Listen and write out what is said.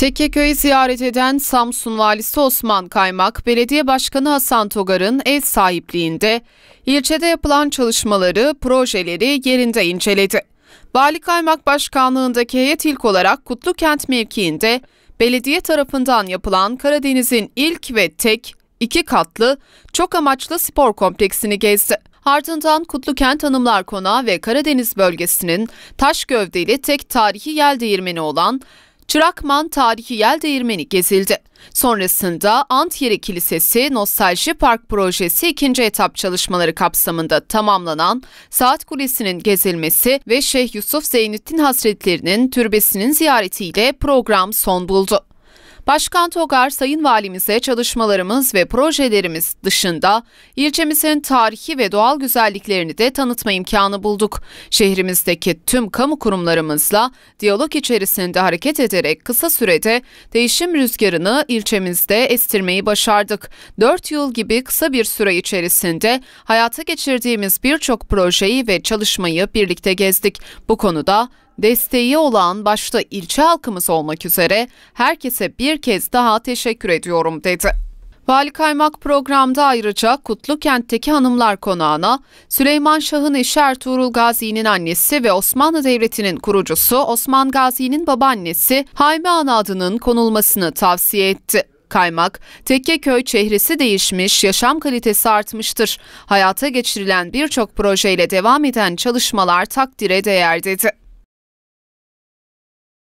Tekkeköy'ü ziyaret eden Samsun Valisi Osman Kaymak, Belediye Başkanı Hasan Togar'ın ev sahipliğinde ilçede yapılan çalışmaları, projeleri yerinde inceledi. Vali Kaymak Başkanlığındaki heyet ilk olarak Kutlu Kent mevkiinde belediye tarafından yapılan Karadeniz'in ilk ve tek iki katlı çok amaçlı spor kompleksini gezdi. Ardından Kutlu Kent Hanımlar Konağı ve Karadeniz bölgesinin taş gövdeli tek tarihi yel değirmeni olan Çırakman tarihi yel değirmeni gezildi. Sonrasında Antiyeri Kilisesi Nostalji Park Projesi ikinci etap çalışmaları kapsamında tamamlanan Saat Kulesi'nin gezilmesi ve Şeyh Yusuf Zeynettin Hazretleri'nin türbesinin ziyaretiyle program son buldu. Başkan Togar, Sayın Valimize çalışmalarımız ve projelerimiz dışında ilçemizin tarihi ve doğal güzelliklerini de tanıtma imkanı bulduk. Şehrimizdeki tüm kamu kurumlarımızla diyalog içerisinde hareket ederek kısa sürede değişim rüzgarını ilçemizde estirmeyi başardık. 4 yıl gibi kısa bir süre içerisinde hayata geçirdiğimiz birçok projeyi ve çalışmayı birlikte gezdik. Bu konuda desteği olan başta ilçe halkımız olmak üzere herkese bir kez daha teşekkür ediyorum dedi. Vali Kaymak programda ayrıca Kutlu Kent'teki hanımlar konağına Süleyman Şah'ın eşi Ertuğrul Gazi'nin annesi ve Osmanlı Devleti'nin kurucusu Osman Gazi'nin babaannesi Hayme Ana adının konulmasını tavsiye etti. Kaymak, Tekkeköy çehresi değişmiş, yaşam kalitesi artmıştır. Hayata geçirilen birçok projeyle devam eden çalışmalar takdire değer dedi.